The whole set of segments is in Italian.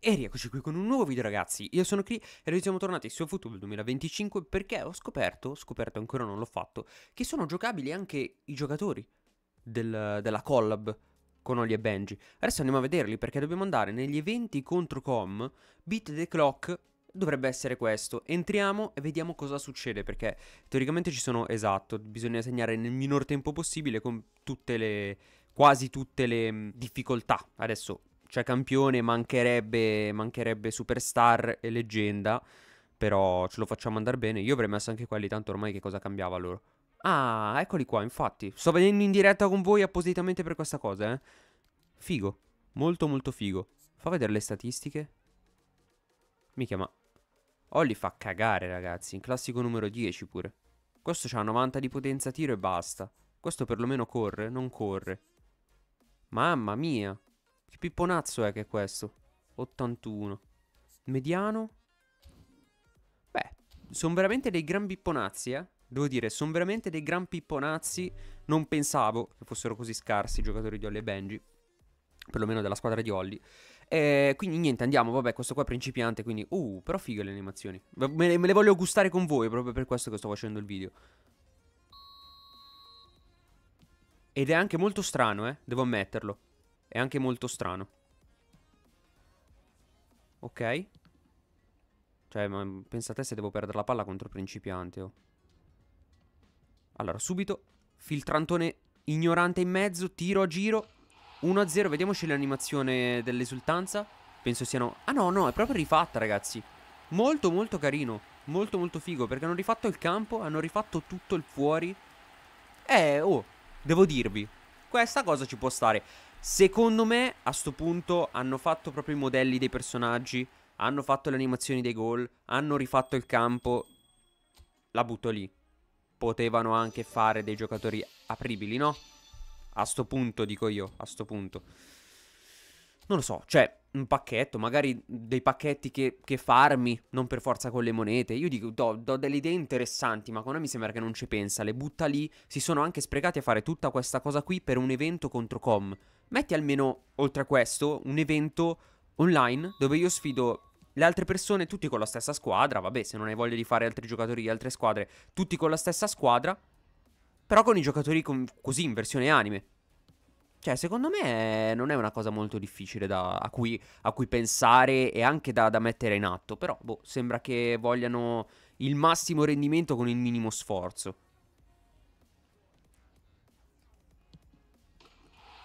E rieccoci qui con un nuovo video ragazzi, io sono Cri e noi siamo tornati su Football 2025 perché ho scoperto, scoperto ancora non l'ho fatto, che sono giocabili anche i giocatori del, della collab con Oli e Benji. Adesso andiamo a vederli perché dobbiamo andare negli eventi contro com, beat the clock dovrebbe essere questo. Entriamo e vediamo cosa succede perché teoricamente ci sono, esatto, bisogna segnare nel minor tempo possibile con tutte le, quasi tutte le difficoltà. Adesso cioè campione, mancherebbe, mancherebbe superstar e leggenda, però ce lo facciamo andare bene. Io avrei messo anche quelli, tanto ormai che cosa cambiava loro. Ah, eccoli qua, infatti. Sto venendo in diretta con voi appositamente per questa cosa, eh. Figo, molto molto figo. Fa vedere le statistiche. Mi chiama... Olli fa cagare, ragazzi. In classico numero 10 pure. Questo c'ha 90 di potenza tiro e basta. Questo perlomeno corre, non corre. Mamma mia. Che pipponazzo è che è questo? 81. Mediano? Beh, sono veramente dei gran pipponazzi, eh. Devo dire, sono veramente dei gran pipponazzi. Non pensavo che fossero così scarsi i giocatori di Olli e Benji. Perlomeno della squadra di Olli. Eh, quindi niente, andiamo. Vabbè, questo qua è principiante, quindi... Uh, però figo le animazioni. Me le, me le voglio gustare con voi, proprio per questo che sto facendo il video. Ed è anche molto strano, eh, devo ammetterlo. È anche molto strano. Ok. Cioè, ma pensate se devo perdere la palla contro il principiante, oh. Allora, subito. Filtrantone ignorante in mezzo, tiro a giro. 1-0, Vediamoci l'animazione dell'esultanza. Penso siano... Ah no, no, è proprio rifatta, ragazzi. Molto, molto carino. Molto, molto figo, perché hanno rifatto il campo, hanno rifatto tutto il fuori. Eh, oh, devo dirvi. Questa cosa ci può stare. Secondo me a sto punto hanno fatto proprio i modelli dei personaggi, hanno fatto le animazioni dei gol, hanno rifatto il campo. La butto lì. Potevano anche fare dei giocatori apribili, no? A sto punto dico io, a sto punto. Non lo so, cioè un pacchetto, magari dei pacchetti che, che, farmi, non per forza con le monete. Io dico, do, do, delle idee interessanti, ma Konami sembra che non ci pensa, le butta lì. Si sono anche sprecati a fare tutta questa cosa qui per un evento contro Com. Metti almeno, oltre a questo, un evento online dove io sfido le altre persone, tutti con la stessa squadra. Vabbè, se non hai voglia di fare altri giocatori di altre squadre, tutti con la stessa squadra. Però con i giocatori con, così in versione anime. Cioè, secondo me non è una cosa molto difficile da, a, cui, a, cui, pensare e anche da, da mettere in atto. Però, boh, sembra che vogliano il massimo rendimento con il minimo sforzo.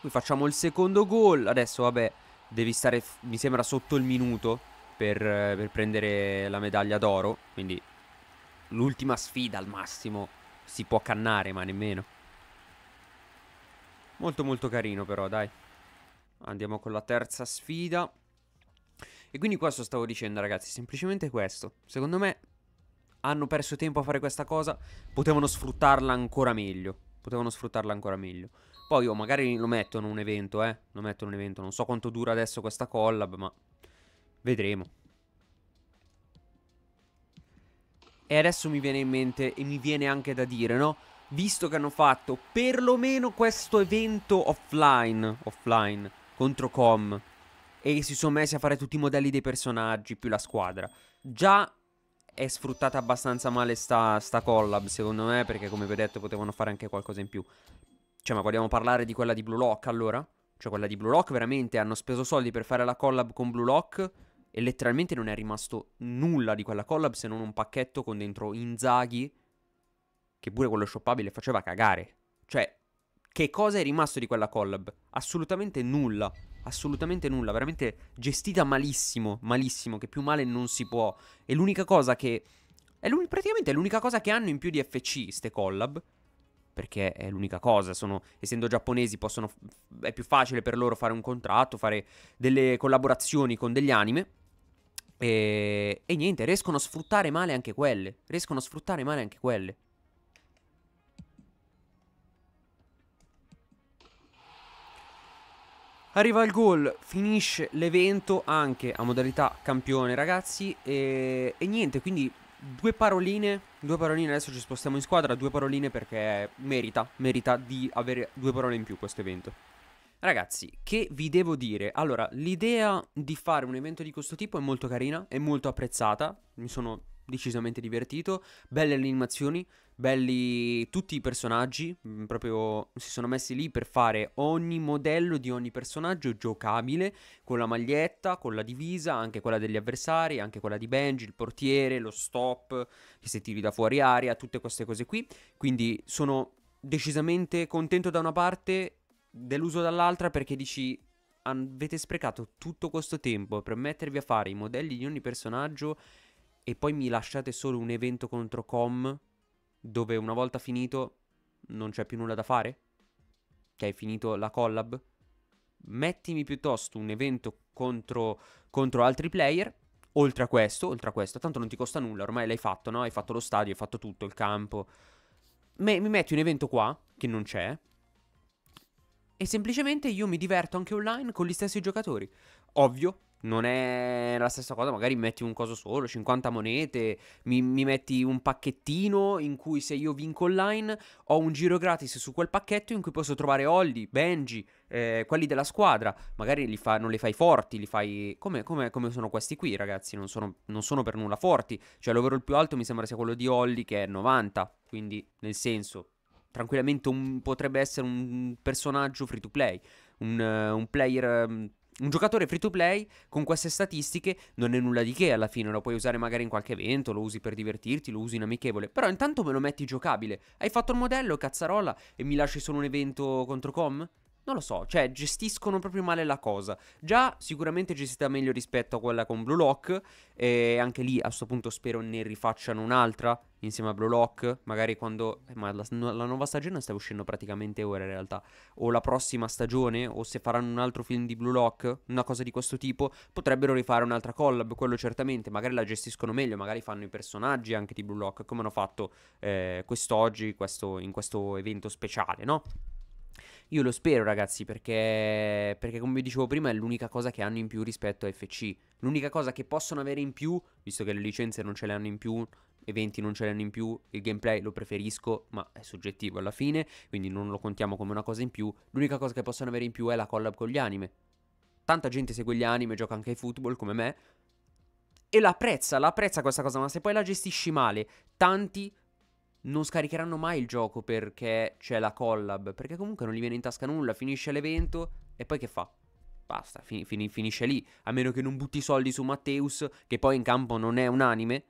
Qui facciamo il secondo gol. Adesso, vabbè, devi stare, mi sembra, sotto il minuto per, per prendere la medaglia d'oro. Quindi, l'ultima sfida al massimo si può cannare, ma nemmeno. Molto molto carino però, dai. Andiamo con la terza sfida. E quindi questo stavo dicendo ragazzi, semplicemente questo. Secondo me hanno perso tempo a fare questa cosa, potevano sfruttarla ancora meglio. Potevano sfruttarla ancora meglio. Poi oh, magari lo mettono un evento, eh. Lo mettono un evento. Non so quanto dura adesso questa collab, ma vedremo. E adesso mi viene in mente e mi viene anche da dire, no? visto che hanno fatto perlomeno questo evento offline, offline contro Com e si sono messi a fare tutti i modelli dei personaggi più la squadra. Già è sfruttata abbastanza male sta, sta collab, secondo me, perché come vi ho detto potevano fare anche qualcosa in più. Cioè, ma vogliamo parlare di quella di Blue Lock allora? Cioè, quella di Blue Lock veramente hanno speso soldi per fare la collab con Blue Lock e letteralmente non è rimasto nulla di quella collab se non un pacchetto con dentro Inzaghi che pure quello shoppabile faceva cagare. Cioè, che cosa è rimasto di quella collab? Assolutamente nulla. Assolutamente nulla, veramente gestita malissimo, malissimo, che più male non si può. E l'unica cosa che... È l'un... praticamente è l'unica cosa che hanno in più di FC, ste collab. Perché è l'unica cosa, sono, essendo giapponesi possono... è più facile per loro fare un contratto, fare delle collaborazioni con degli anime. E, e niente, riescono a sfruttare male anche quelle. Riescono a sfruttare male anche quelle. Arriva il gol, finisce l'evento anche a modalità campione ragazzi e, e niente, quindi due paroline, due paroline, adesso ci spostiamo in squadra, due paroline perché merita, merita di avere due parole in più questo evento. Ragazzi, che vi devo dire? Allora, l'idea di fare un evento di questo tipo è molto carina, è molto apprezzata, mi sono decisamente divertito, belle animazioni, belli tutti i personaggi, mm, proprio si sono messi lì per fare ogni modello di ogni personaggio giocabile, con la maglietta, con la divisa, anche quella degli avversari, anche quella di Benji, il portiere, lo stop, che se tiri da fuori aria, tutte queste cose qui, quindi sono decisamente contento da una parte, deluso dall'altra perché dici avete sprecato tutto questo tempo per mettervi a fare i modelli di ogni personaggio e poi mi lasciate solo un evento contro Com dove una volta finito non c'è più nulla da fare? Che hai finito la collab? Mettimi piuttosto un evento contro, contro altri player oltre a questo, oltre a questo, tanto non ti costa nulla, ormai l'hai fatto, no? Hai fatto lo stadio, hai fatto tutto, il campo. Me, mi metti un evento qua, che non c'è, e semplicemente io mi diverto anche online con gli stessi giocatori. Ovvio, non è la stessa cosa, magari metti un coso solo, 50 monete, mi, mi, metti un pacchettino in cui se io vinco online ho un giro gratis su quel pacchetto in cui posso trovare Holly, Benji, eh, quelli della squadra, magari fa, non li fai forti, li fai... Come, come, come sono questi qui ragazzi, non sono, non sono, per nulla forti, cioè l'overall più alto mi sembra sia quello di Holly che è 90, quindi nel senso... Tranquillamente un, potrebbe essere un personaggio free to play, un, eh, un player mm, un giocatore free to play con queste statistiche non è nulla di che alla fine, lo puoi usare magari in qualche evento, lo usi per divertirti, lo usi in amichevole, però intanto me lo metti giocabile. Hai fatto il modello, cazzarola, e mi lasci solo un evento contro com? Non lo so, cioè gestiscono proprio male la cosa. Già sicuramente gestita meglio rispetto a quella con Blue Lock e anche lì a questo punto spero ne rifacciano un'altra insieme a Blue Lock, magari quando eh, ma la, la, nuova stagione sta uscendo praticamente ora in realtà, o la prossima stagione o se faranno un altro film di Blue Lock, una cosa di questo tipo, potrebbero rifare un'altra collab, quello certamente, magari la gestiscono meglio, magari fanno i personaggi anche di Blue Lock come hanno fatto eh, quest'oggi questo, in questo evento speciale, no? Io lo spero, ragazzi, perché, perché come vi dicevo prima è l'unica cosa che hanno in più rispetto a FC. L'unica cosa che possono avere in più, visto che le licenze non ce le hanno in più, eventi non ce le hanno in più, il gameplay lo preferisco, ma è soggettivo alla fine, quindi non lo contiamo come una cosa in più. L'unica cosa che possono avere in più è la collab con gli anime. Tanta gente segue gli anime, gioca anche ai football come me e l'apprezza, l'apprezza questa cosa, ma se poi la gestisci male, tanti non scaricheranno mai il gioco perché c'è la collab, perché comunque non gli viene in tasca nulla, finisce l'evento e poi che fa? Basta, fin fin finisce lì, a meno che non butti soldi su Matteus, che poi in campo non è un anime,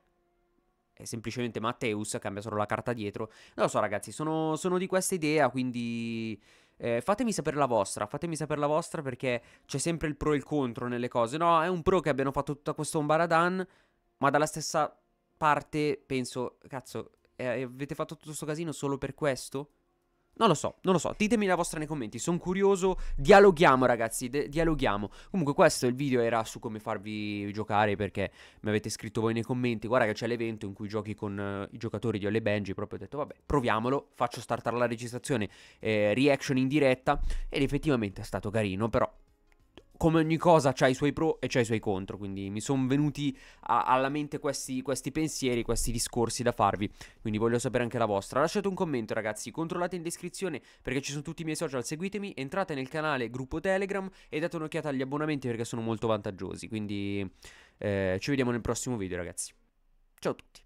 è semplicemente Matteus, cambia solo la carta dietro. Non lo so ragazzi, sono, sono di questa idea, quindi... Eh, fatemi sapere la vostra, fatemi sapere la vostra perché c'è sempre il pro e il contro nelle cose. No, è un pro che abbiano fatto tutto questo ombaradan, ma dalla stessa parte penso, cazzo, eh, avete fatto tutto questo casino solo per questo? Non lo so, non lo so, ditemi la vostra nei commenti, sono curioso, dialoghiamo ragazzi, dialoghiamo Comunque questo il video era su come farvi giocare perché mi avete scritto voi nei commenti Guarda che c'è l'evento in cui giochi con uh, i giocatori di Ole Benji, proprio ho detto vabbè proviamolo Faccio startare la registrazione, eh, reaction in diretta ed effettivamente è stato carino però come ogni cosa c'ha i suoi pro e c'ha i suoi contro, quindi mi sono venuti a- alla mente questi, questi, pensieri, questi discorsi da farvi, quindi voglio sapere anche la vostra. Lasciate un commento ragazzi, controllate in descrizione perché ci sono tutti i miei social, seguitemi, entrate nel canale gruppo Telegram e date un'occhiata agli abbonamenti perché sono molto vantaggiosi, quindi eh, ci vediamo nel prossimo video ragazzi. Ciao a tutti.